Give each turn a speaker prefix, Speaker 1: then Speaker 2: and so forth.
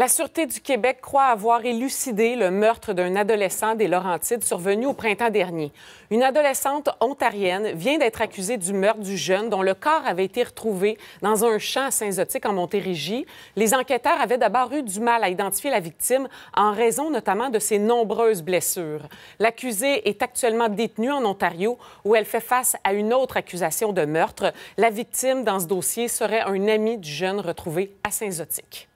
Speaker 1: La Sûreté du Québec croit avoir élucidé le meurtre d'un adolescent des Laurentides survenu au printemps dernier. Une adolescente ontarienne vient d'être accusée du meurtre du jeune dont le corps avait été retrouvé dans un champ à Saint-Zotique en Montérégie. Les enquêteurs avaient d'abord eu du mal à identifier la victime en raison notamment de ses nombreuses blessures. L'accusée est actuellement détenue en Ontario où elle fait face à une autre accusation de meurtre. La victime dans ce dossier serait un ami du jeune retrouvé à Saint-Zotique.